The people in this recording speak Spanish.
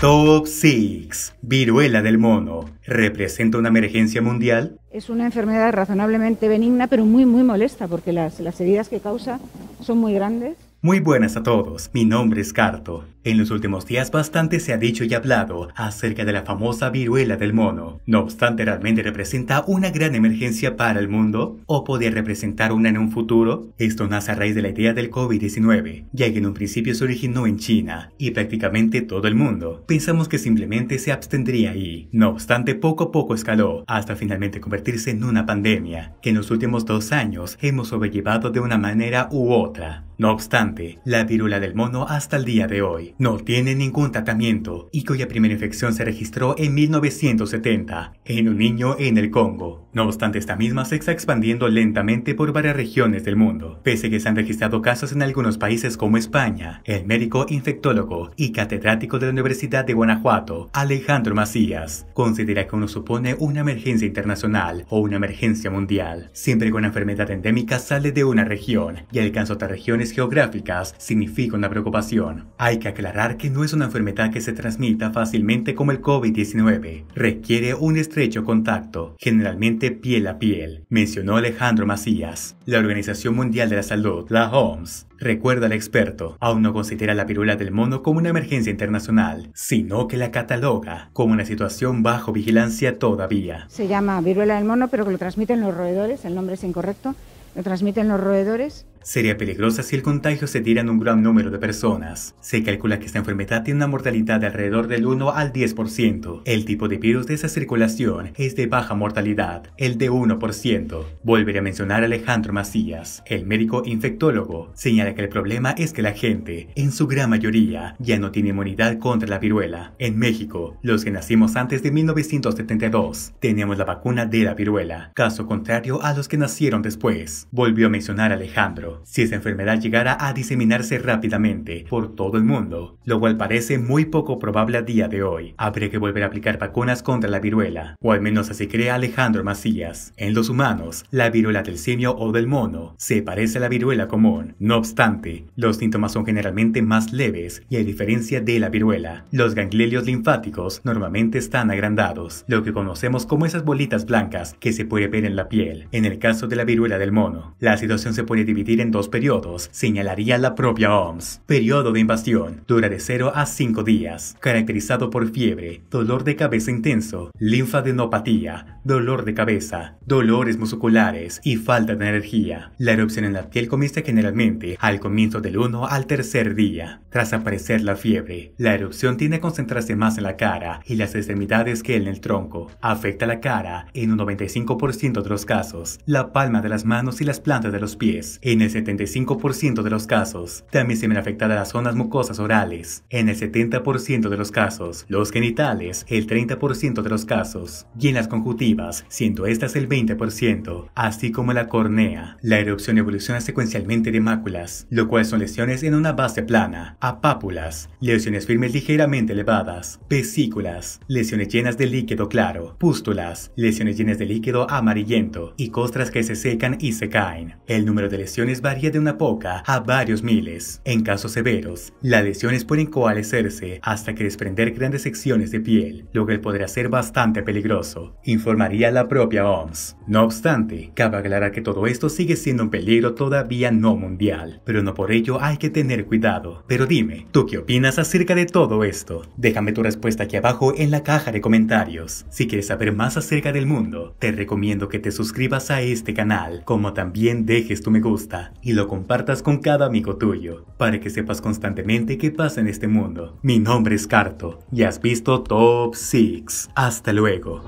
Top 6. Viruela del mono. ¿Representa una emergencia mundial? Es una enfermedad razonablemente benigna, pero muy, muy molesta, porque las, las heridas que causa son muy grandes. Muy buenas a todos. Mi nombre es Carto. En los últimos días bastante se ha dicho y hablado acerca de la famosa viruela del mono. No obstante, ¿realmente representa una gran emergencia para el mundo? ¿O podría representar una en un futuro? Esto nace a raíz de la idea del COVID-19, ya que en un principio se originó en China y prácticamente todo el mundo. Pensamos que simplemente se abstendría ahí. No obstante, poco a poco escaló, hasta finalmente convertirse en una pandemia, que en los últimos dos años hemos sobrellevado de una manera u otra. No obstante, la viruela del mono hasta el día de hoy no tiene ningún tratamiento y cuya primera infección se registró en 1970 en un niño en el Congo. No obstante, esta misma se está expandiendo lentamente por varias regiones del mundo, pese que se han registrado casos en algunos países como España. El médico infectólogo y catedrático de la Universidad de Guanajuato, Alejandro Macías, considera que uno supone una emergencia internacional o una emergencia mundial. Siempre que una enfermedad endémica sale de una región y alcanza otras regiones geográficas, significa una preocupación. Hay que aclarar que no es una enfermedad que se transmita fácilmente como el COVID-19. Requiere un estrecho contacto, generalmente piel a piel, mencionó Alejandro Macías. La Organización Mundial de la Salud, la OMS, recuerda al experto, aún no considera la viruela del mono como una emergencia internacional, sino que la cataloga como una situación bajo vigilancia todavía. Se llama viruela del mono, pero que lo transmiten los roedores, el nombre es incorrecto, lo transmiten los roedores Sería peligrosa si el contagio se diera en un gran número de personas. Se calcula que esta enfermedad tiene una mortalidad de alrededor del 1 al 10%. El tipo de virus de esa circulación es de baja mortalidad, el de 1%. Volveré a mencionar a Alejandro Macías, el médico infectólogo. Señala que el problema es que la gente, en su gran mayoría, ya no tiene inmunidad contra la viruela. En México, los que nacimos antes de 1972, teníamos la vacuna de la viruela, caso contrario a los que nacieron después. Volvió a mencionar a Alejandro si esa enfermedad llegara a diseminarse rápidamente por todo el mundo, lo cual parece muy poco probable a día de hoy. Habría que volver a aplicar vacunas contra la viruela, o al menos así crea Alejandro Macías. En los humanos, la viruela del simio o del mono se parece a la viruela común. No obstante, los síntomas son generalmente más leves y a diferencia de la viruela, los ganglios linfáticos normalmente están agrandados, lo que conocemos como esas bolitas blancas que se puede ver en la piel. En el caso de la viruela del mono, la situación se puede dividir en en dos periodos, señalaría la propia OMS. Periodo de invasión dura de 0 a 5 días, caracterizado por fiebre, dolor de cabeza intenso, linfadenopatía, dolor de cabeza, dolores musculares y falta de energía. La erupción en la piel comienza generalmente al comienzo del 1 al tercer día. Tras aparecer la fiebre, la erupción tiene a concentrarse más en la cara y las extremidades que en el tronco. Afecta la cara en un 95% de los casos, la palma de las manos y las plantas de los pies. En el 75% de los casos, también se ven afectadas las zonas mucosas orales, en el 70% de los casos, los genitales, el 30% de los casos, y en las conjuntivas, siendo estas el 20%, así como la cornea. La erupción evoluciona secuencialmente de máculas, lo cual son lesiones en una base plana, a pápulas, lesiones firmes ligeramente elevadas, vesículas, lesiones llenas de líquido claro, pústulas, lesiones llenas de líquido amarillento y costras que se secan y se caen. El número de lesiones varía de una poca a varios miles. En casos severos, las lesiones pueden coalescerse hasta que desprender grandes secciones de piel, lo que podría ser bastante peligroso, informaría la propia OMS. No obstante, cabe aclarar que todo esto sigue siendo un peligro todavía no mundial, pero no por ello hay que tener cuidado. Pero dime, ¿tú qué opinas acerca de todo esto? Déjame tu respuesta aquí abajo en la caja de comentarios. Si quieres saber más acerca del mundo, te recomiendo que te suscribas a este canal, como también dejes tu me gusta y lo compartas con cada amigo tuyo, para que sepas constantemente qué pasa en este mundo. Mi nombre es Carto y has visto Top 6. Hasta luego.